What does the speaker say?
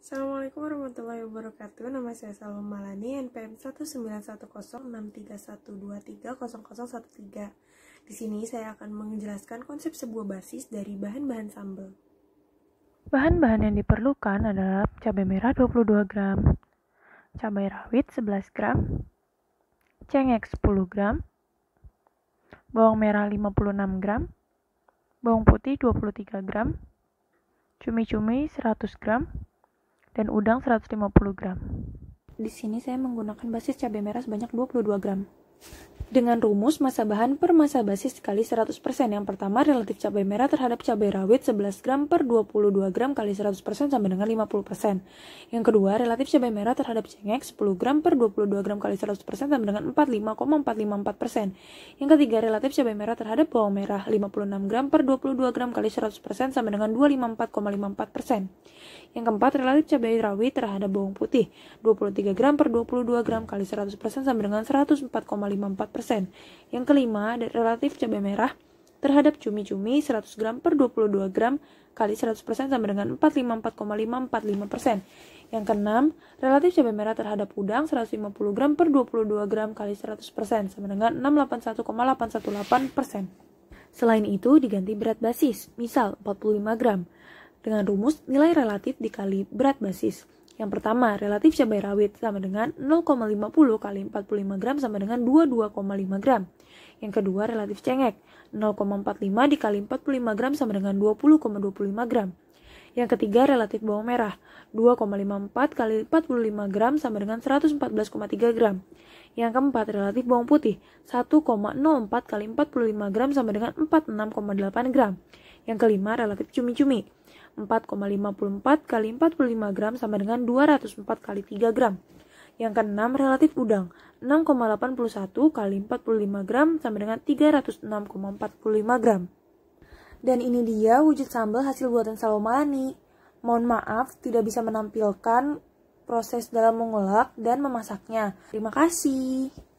Assalamualaikum warahmatullahi wabarakatuh. Nama saya Salom Malani, NPM 1910631230013. Di sini saya akan menjelaskan konsep sebuah basis dari bahan-bahan sambal. Bahan-bahan yang diperlukan adalah cabai merah 22 gram, cabai rawit 11 gram, cengek 10 gram, bawang merah 56 gram, bawang putih 23 gram, cumi-cumi 100 gram, dan udang 150 gram. Di sini saya menggunakan basis cabai merah sebanyak 22 gram dengan rumus masa bahan per masa basis kali 100%. Yang pertama, relatif cabai merah terhadap cabai rawit 11 gram per 22 gram kali 100% sama dengan 50%. Yang kedua, relatif cabai merah terhadap cengek 10 gram per 22 gram kali 100% sama dengan 45,454%. Yang ketiga, relatif cabai merah terhadap bawang merah 56 gram per 22 gram kali 100% sama dengan 254,54%. Yang keempat, relatif cabai rawit terhadap bawang putih 23 gram per 22 gram kali 100% sama dengan 104,54%. Yang kelima, relatif cabai merah terhadap cumi-cumi 100 gram per 22 gram kali 100% sama dengan 454,545%. Yang keenam, relatif cabai merah terhadap udang 150 gram per 22 gram kali 100% sama dengan 681,818%. Selain itu, diganti berat basis, misal 45 gram, dengan rumus nilai relatif dikali berat basis. Yang pertama, relatif cabai rawit sama dengan 0,50 kali 45 gram sama dengan 22,5 gram. Yang kedua, relatif cengek, 0,45 dikali 45 gram sama dengan 20,25 gram. Yang ketiga, relatif bawang merah, 2,54 kali 45 gram sama dengan 114,3 gram. Yang keempat, relatif bawang putih, 1,04 kali 45 gram sama dengan 46,8 gram. Yang kelima, relatif cumi-cumi, 4,54 kali 45 gram sama dengan 204 kali 3 gram. Yang keenam, relatif udang, 6,81 kali 45 gram sama dengan 306,45 gram. Dan ini dia wujud sambal hasil buatan Salomani. Mohon maaf tidak bisa menampilkan proses dalam mengolah dan memasaknya. Terima kasih.